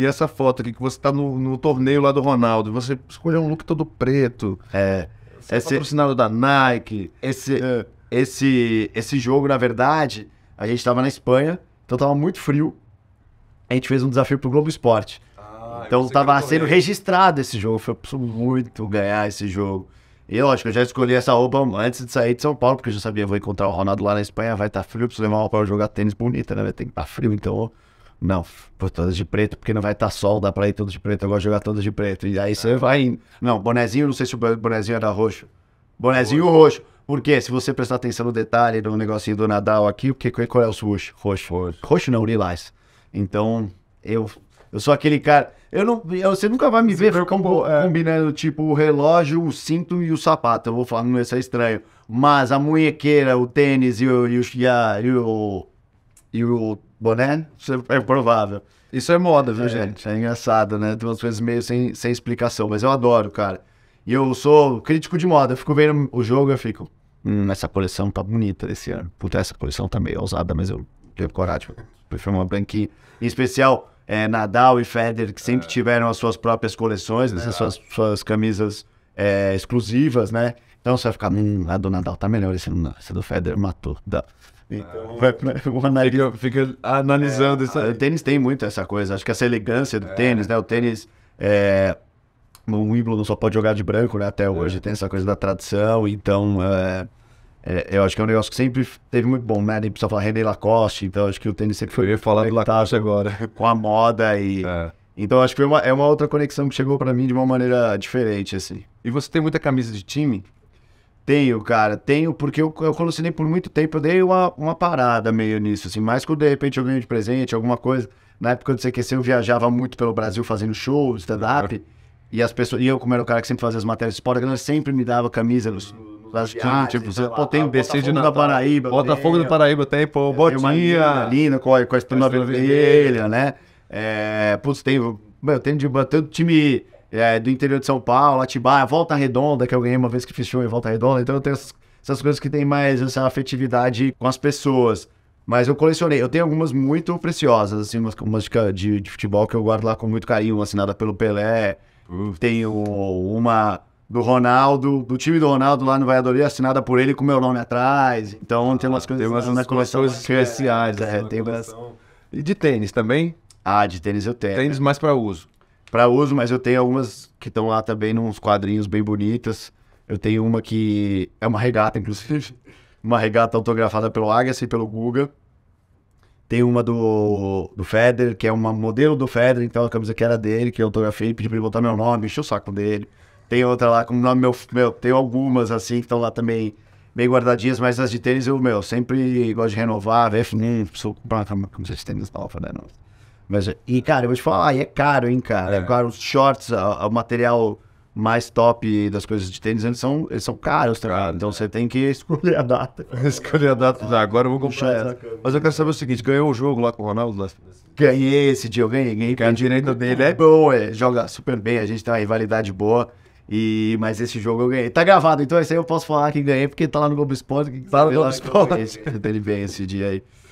E essa foto aqui que você tá no, no torneio lá do Ronaldo, você escolheu um look todo preto. É. é esse, é patrocinado da Nike. Esse, é. esse, esse jogo, na verdade, a gente tava na Espanha, então tava muito frio. A gente fez um desafio pro Globo Esporte. Ah, então tava sendo registrado esse jogo. Foi muito ganhar esse jogo. E lógico, eu já escolhi essa roupa antes de sair de São Paulo, porque eu já sabia, vou encontrar o Ronaldo lá na Espanha, vai estar tá frio, preciso levar uma roupa pra jogar tênis bonita, né? Vai ter que estar tá frio, então não, por todas de preto, porque não vai estar tá sol, dá pra ir todas de preto, eu gosto de jogar todas de preto. E aí você é. vai indo. Não, bonezinho, não sei se o bonezinho era roxo. Bonezinho roxo. Porque se você prestar atenção no detalhe do negocinho do Nadal aqui, porque qual é o roxo? Roxo. Roxo não, lilás. Então, eu eu sou aquele cara. Eu não, eu, você nunca vai me você ver combo, é. combinando tipo o relógio, o cinto e o sapato. Eu vou falar, não, hum, isso é estranho. Mas a munhequeira, o tênis e o, e o, e o, e o Boné? É, é provável. Isso é moda, viu, é. gente? É engraçado, né? Tem umas coisas meio sem, sem explicação, mas eu adoro, cara. E eu sou crítico de moda. Eu fico vendo o jogo e fico. Hum, essa coleção tá bonita esse ano. Puta, essa coleção tá meio ousada, mas eu tenho coragem. Prefiro tipo, uma branquinha. Em especial, é, Nadal e Federer, que sempre é. tiveram as suas próprias coleções, né? É. As suas, suas camisas é, exclusivas, né? Então você vai ficar, hum, a do Nadal tá melhor, esse, esse é do Federer matou. Dá. Então, ah. vai, né, fica, fica analisando é, isso ah, aí. O tênis tem muito essa coisa, acho que essa elegância do é. tênis, né? O tênis é. O Wimbledon só pode jogar de branco, né? Até hoje é. tem essa coisa da tradição, então. É, é, eu acho que é um negócio que sempre teve muito bom, né? Nem precisa falar René Lacoste, então acho que o tênis sempre foi. Eu ia falar do Lacoste agora. Com a moda e. É. Então acho que foi uma, é uma outra conexão que chegou para mim de uma maneira diferente, assim. E você tem muita camisa de time? Tenho, cara, tenho, porque eu, eu colecionei por muito tempo, eu dei uma, uma parada meio nisso, assim, mais quando de repente eu ganho de presente, alguma coisa. Na época do CQC eu viajava muito pelo Brasil fazendo shows, stand-up, e as pessoas, e eu, como era o cara que sempre fazia as matérias de esporte, a galera sempre me dava camisa nos, das viagens, tipo, você pô, tem o BC de Natal, Paraíba, Botafogo do Paraíba tem, pô, Botinha. Tem uma com a, com a vermelha, né? É, putz, tem, meu, tem de bater time é, do interior de São Paulo, Atibaia, Volta Redonda, que eu ganhei uma vez que fiz show em Volta Redonda. Então eu tenho essas, essas coisas que tem mais essa afetividade com as pessoas. Mas eu colecionei. Eu tenho algumas muito preciosas, assim, umas, umas de, de, futebol que eu guardo lá com muito carinho, assinada pelo Pelé. Uf. Tenho uma do Ronaldo, do time do Ronaldo lá no Valladolid, assinada por ele com meu nome atrás. Então ah, tem umas ah, coisas tem umas na coleção é especiais. É, é, tem umas... E de tênis também? Ah, de tênis eu tenho. Tênis mais para uso. Para uso, mas eu tenho algumas que estão lá também, nos quadrinhos bem bonitas. Eu tenho uma que é uma regata, inclusive. Uma regata autografada pelo Agassi e pelo Guga. Tem uma do, do Feder, que é uma modelo do Feder, então a camisa que era dele, que eu autografei, pedi pra ele botar meu nome, encheu o saco dele. Tem outra lá com o nome meu, meu. Tem algumas assim que estão lá também bem guardadinhas, mas as de tênis eu, meu, sempre gosto de renovar, ver, hum, preciso comprar uma camisa de tênis nova, né? Nossa. Mas, e, cara, eu vou te falar, é caro, hein, cara. É. os shorts, o material mais top das coisas de tênis, eles são, eles são caros, tá? É. Então você tem que escolher a data. escolher a data. Tá, agora eu vou comprar essa. Mas eu quero saber o seguinte: ganhou o jogo lá com o Ronaldo? Lá... Ganhei esse dia, eu ganhei. ganhei Porque a dele é boa, é, joga super bem, a gente tem uma rivalidade boa. E, mas esse jogo eu ganhei. Tá gravado, então esse aí eu posso falar que ganhei, porque tá lá no Globo Esporte. Tá no Globo Esporte. ele bem esse dia aí.